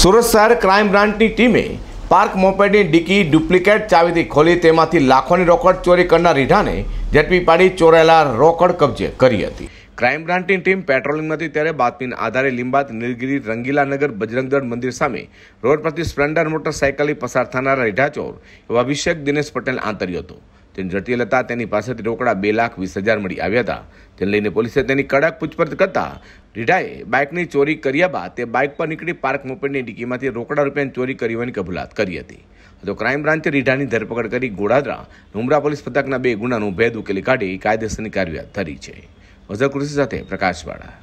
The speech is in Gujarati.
સુરત શહેર ક્રાઇમ બ્રાન્ચની ટીમે પાર્ક મોપેડની ડીકી ડુપ્લિકેટ ચાવીથી ખોલી તેમાંથી લાખોની રોકડ ચોરી કરનાર રીઢાને ઝડપી પાડી ચોરાયેલા રોકડ કબજે કરી હતી ક્રાઇમ બ્રાન્ચની ટીમ પેટ્રોલિંગ હતી ત્યારે બાતમીના આધારે લીંબાત નીલગીરી રંગીલાનગર બજરંગદળ મંદિર સામે રોડ પરથી સ્પ્લેન્ડર મોટરસાઇકલથી પસાર થનારા રીઢા ચોર એવા અભિષેક દિનેશ પટેલ આંતર્યો હતો તેને ઝડપી લેતા તેની પાસેથી રોકડા બે લાખ વીસ હજાર મળી આવ્યા હતા તેને લઈને પોલીસે તેની કડક પૂછપરછ કરતા રીઢાએ બાઇકની ચોરી કર્યા બાદ તે બાઇક પર નીકળી પાર્ક મોપેડની ડીકીમાંથી રોકડા રૂપિયાની ચોરી કરી હોવાની કબૂલાત કરી હતી તો ક્રાઇમ બ્રાન્ચે રીઢાની ધરપકડ કરી ગોડાદરા નુમરા પોલીસ પથકના બે ગુનાનું ભેદ ઉકેલી કાઢી કાયદેસરની કાર્યવાહી ધરી છે વઝર સાથે પ્રકાશવાળા